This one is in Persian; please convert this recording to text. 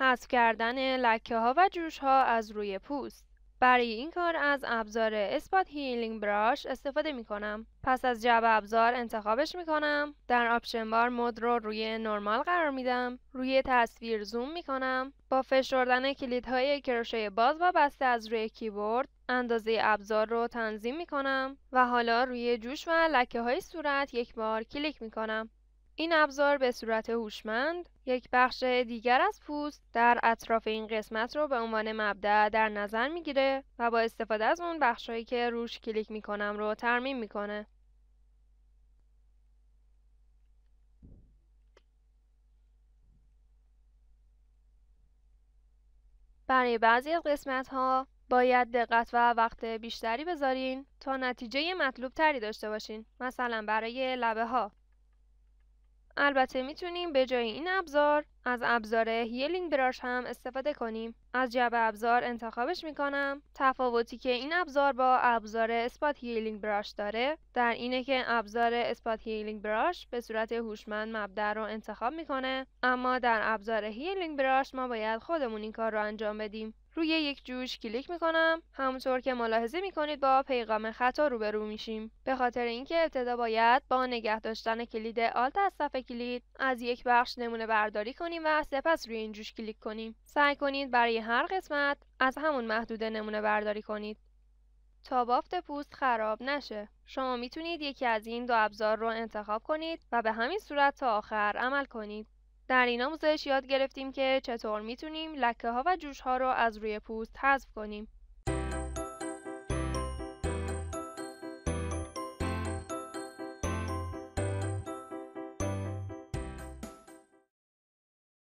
حذف کردن لکه ها و جوش ها از روی پوست برای این کار از ابزار اثبات هیلینگ براش استفاده می کنم. پس از جعب ابزار انتخابش می کنم. در آپشن بار مود رو روی نرمال قرار میدم. روی تصویر زوم می کنم. با فشردن کلیدهای کروشه باز و بسته از روی کیبورد اندازه ابزار رو تنظیم می کنم و حالا روی جوش و لکه های صورت یک بار کلیک می کنم. این ابزار به صورت هوشمند یک بخش دیگر از پوست در اطراف این قسمت رو به عنوان مبدا در نظر میگیره و با استفاده از اون بخشهایی که روش کلیک میکنم رو ترمیم میکنه. برای بعضی از قسمت ها باید دقت و وقت بیشتری بذارین تا نتیجه مطلوب تری داشته باشین مثلا برای لبه ها البته میتونیم به جای این ابزار از ابزار هیلینگ براش هم استفاده کنیم از جعب ابزار انتخابش میکنم تفاوتی که این ابزار با ابزار اسپات هیلینگ براش داره در اینه که ابزار اسپات هیلینگ براش به صورت هوشمند مبدع رو انتخاب میکنه اما در ابزار هیلینگ براش ما باید خودمون این کار رو انجام بدیم روی یک جوش کلیک میکنم همونطور که ملاحظه میکنید با پیغام خطا روبرو میشیم به خاطر اینکه ابتدا باید با نگه داشتن کلید آلت از صفحه کلید از یک بخش نمونه برداری کنیم و سپس روی این جوش کلیک کنیم سعی کنید برای هر قسمت از همون محدوده نمونه برداری کنید تا بافت پوست خراب نشه شما میتونید یکی از این دو ابزار رو انتخاب کنید و به همین صورت تا آخر عمل کنید در این آموزش یاد گرفتیم که چطور میتونیم لکه ها و جوش ها رو از روی پوست حذف کنیم.